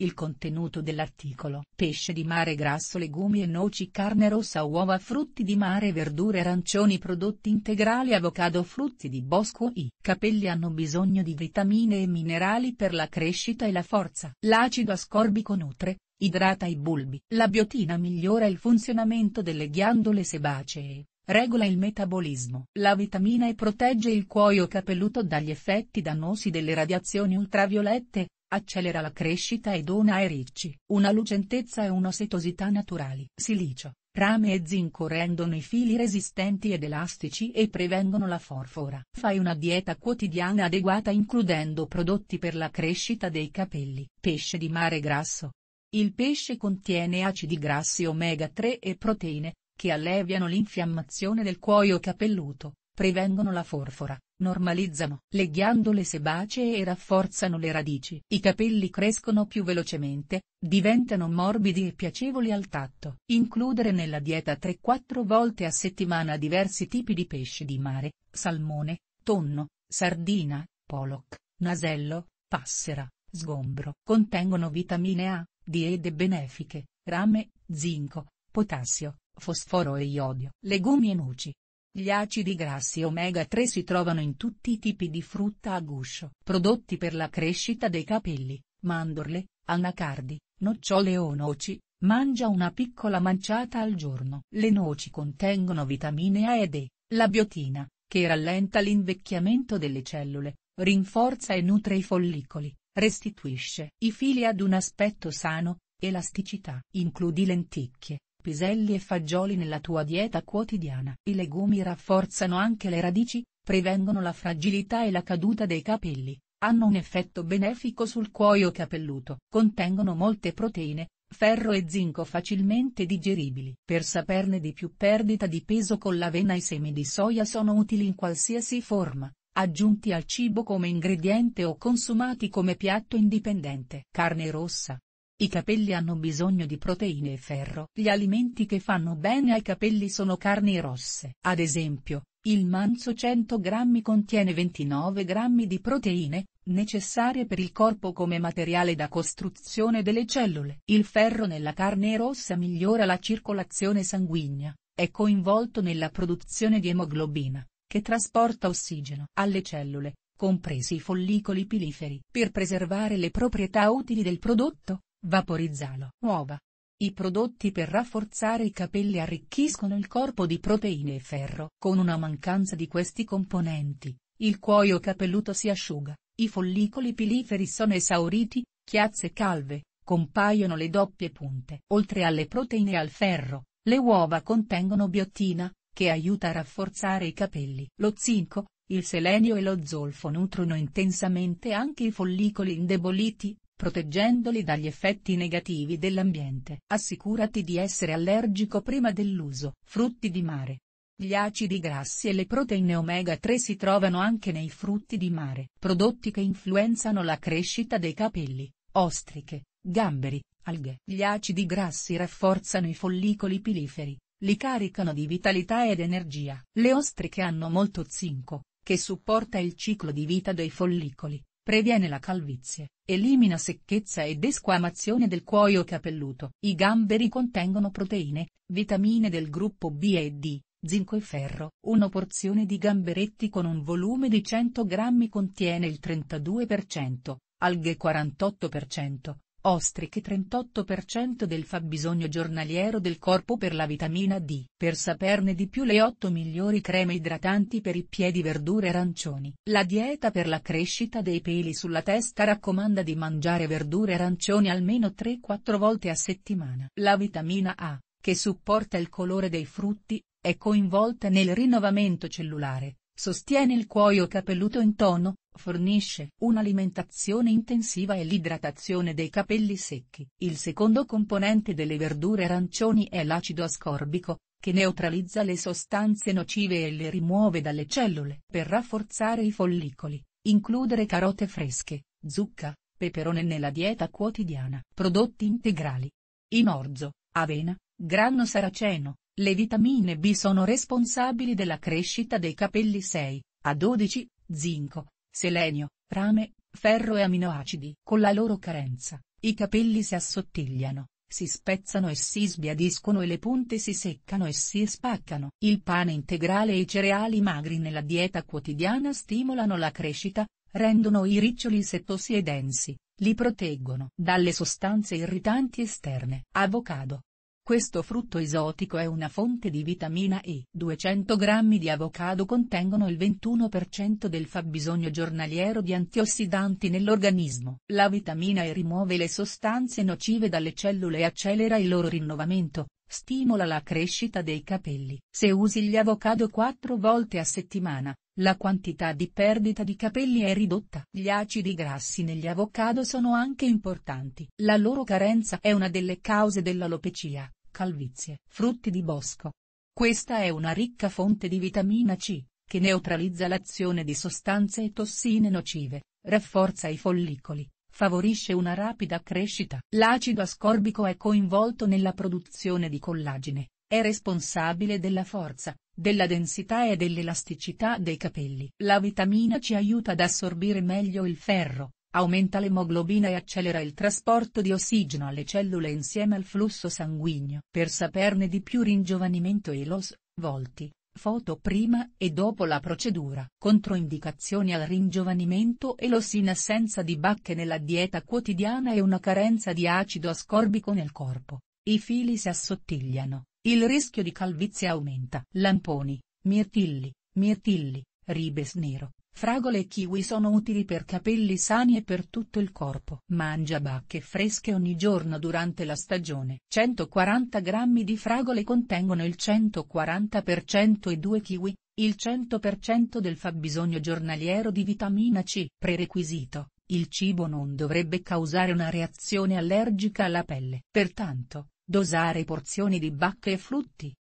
Il contenuto dell'articolo. Pesce di mare grasso legumi e noci carne rossa uova frutti di mare verdure arancioni prodotti integrali avocado frutti di bosco i capelli hanno bisogno di vitamine e minerali per la crescita e la forza. L'acido ascorbico nutre, idrata i bulbi. La biotina migliora il funzionamento delle ghiandole sebacee, regola il metabolismo. La vitamina E protegge il cuoio capelluto dagli effetti dannosi delle radiazioni ultraviolette, accelera la crescita e dona ai ricci una lucentezza e una setosità naturali. Silicio, rame e zinco rendono i fili resistenti ed elastici e prevengono la forfora. Fai una dieta quotidiana adeguata includendo prodotti per la crescita dei capelli. Pesce di mare grasso. Il pesce contiene acidi grassi omega 3 e proteine, che alleviano l'infiammazione del cuoio capelluto, prevengono la forfora, normalizzano le ghiandole sebacee e rafforzano le radici. I capelli crescono più velocemente, diventano morbidi e piacevoli al tatto. Includere nella dieta 3-4 volte a settimana diversi tipi di pesci di mare, salmone, tonno, sardina, pollock, nasello, passera, sgombro. Contengono vitamine A, diede benefiche, rame, zinco, potassio, fosforo e iodio. Legumi e noci. Gli acidi grassi omega 3 si trovano in tutti i tipi di frutta a guscio, prodotti per la crescita dei capelli, mandorle, anacardi, nocciole o noci, mangia una piccola manciata al giorno. Le noci contengono vitamine A ed E, la biotina, che rallenta l'invecchiamento delle cellule, rinforza e nutre i follicoli, restituisce i fili ad un aspetto sano, elasticità. Includi lenticchie, Piselli e fagioli nella tua dieta quotidiana. I legumi rafforzano anche le radici, prevengono la fragilità e la caduta dei capelli, hanno un effetto benefico sul cuoio capelluto, contengono molte proteine, ferro e zinco facilmente digeribili. Per saperne di più perdita di peso con l'avena i semi di soia sono utili in qualsiasi forma, aggiunti al cibo come ingrediente o consumati come piatto indipendente. Carne rossa, i capelli hanno bisogno di proteine e ferro. Gli alimenti che fanno bene ai capelli sono carni rosse. Ad esempio, il manzo 100 grammi contiene 29 grammi di proteine, necessarie per il corpo come materiale da costruzione delle cellule. Il ferro nella carne rossa migliora la circolazione sanguigna, è coinvolto nella produzione di emoglobina, che trasporta ossigeno alle cellule, compresi i follicoli piliferi. Per preservare le proprietà utili del prodotto, Vaporizzalo. Uova. I prodotti per rafforzare i capelli arricchiscono il corpo di proteine e ferro. Con una mancanza di questi componenti, il cuoio capelluto si asciuga, i follicoli piliferi sono esauriti, chiazze calve, compaiono le doppie punte. Oltre alle proteine e al ferro, le uova contengono biottina, che aiuta a rafforzare i capelli. Lo zinco, il selenio e lo zolfo nutrono intensamente anche i follicoli indeboliti, proteggendoli dagli effetti negativi dell'ambiente. Assicurati di essere allergico prima dell'uso. Frutti di mare. Gli acidi grassi e le proteine omega 3 si trovano anche nei frutti di mare, prodotti che influenzano la crescita dei capelli, ostriche, gamberi, alghe. Gli acidi grassi rafforzano i follicoli piliferi, li caricano di vitalità ed energia. Le ostriche hanno molto zinco, che supporta il ciclo di vita dei follicoli, previene la calvizie, elimina secchezza ed esquamazione del cuoio capelluto. I gamberi contengono proteine, vitamine del gruppo B e D, zinco e ferro. Una porzione di gamberetti con un volume di 100 grammi contiene il 32%, alghe 48%, Ostriche 38% del fabbisogno giornaliero del corpo per la vitamina D. Per saperne di più le 8 migliori creme idratanti per i piedi verdure arancioni. La dieta per la crescita dei peli sulla testa raccomanda di mangiare verdure arancioni almeno 3-4 volte a settimana. La vitamina A, che supporta il colore dei frutti, è coinvolta nel rinnovamento cellulare, sostiene il cuoio capelluto in tono, fornisce un'alimentazione intensiva e l'idratazione dei capelli secchi. Il secondo componente delle verdure arancioni è l'acido ascorbico, che neutralizza le sostanze nocive e le rimuove dalle cellule. Per rafforzare i follicoli, includere carote fresche, zucca, peperone nella dieta quotidiana. Prodotti integrali. In orzo, avena, grano saraceno, le vitamine B sono responsabili della crescita dei capelli 6 a 12, zinco, selenio, rame, ferro e aminoacidi. Con la loro carenza, i capelli si assottigliano, si spezzano e si sbiadiscono e le punte si seccano e si spaccano. Il pane integrale e i cereali magri nella dieta quotidiana stimolano la crescita, rendono i riccioli settosi e densi, li proteggono dalle sostanze irritanti esterne. Avocado, questo frutto esotico è una fonte di vitamina E. 200 g di avocado contengono il 21% del fabbisogno giornaliero di antiossidanti nell'organismo. La vitamina E rimuove le sostanze nocive dalle cellule e accelera il loro rinnovamento, stimola la crescita dei capelli. Se usi gli avocado 4 volte a settimana, la quantità di perdita di capelli è ridotta. Gli acidi grassi negli avocado sono anche importanti. La loro carenza è una delle cause dell'alopecia calvizie, frutti di bosco. Questa è una ricca fonte di vitamina C, che neutralizza l'azione di sostanze e tossine nocive, rafforza i follicoli, favorisce una rapida crescita. L'acido ascorbico è coinvolto nella produzione di collagene, è responsabile della forza, della densità e dell'elasticità dei capelli. La vitamina C aiuta ad assorbire meglio il ferro, Aumenta l'emoglobina e accelera il trasporto di ossigeno alle cellule insieme al flusso sanguigno. Per saperne di più ringiovanimento e los, volti, foto prima e dopo la procedura. Controindicazioni al ringiovanimento e los in assenza di bacche nella dieta quotidiana e una carenza di acido ascorbico nel corpo. I fili si assottigliano, il rischio di calvizie aumenta. Lamponi, mirtilli, mirtilli, ribes nero, Fragole e kiwi sono utili per capelli sani e per tutto il corpo. Mangia bacche fresche ogni giorno durante la stagione. 140 grammi di fragole contengono il 140% e 2 kiwi, il 100% del fabbisogno giornaliero di vitamina C. Prerequisito. Il cibo non dovrebbe causare una reazione allergica alla pelle. Pertanto, dosare porzioni di bacche e frutti,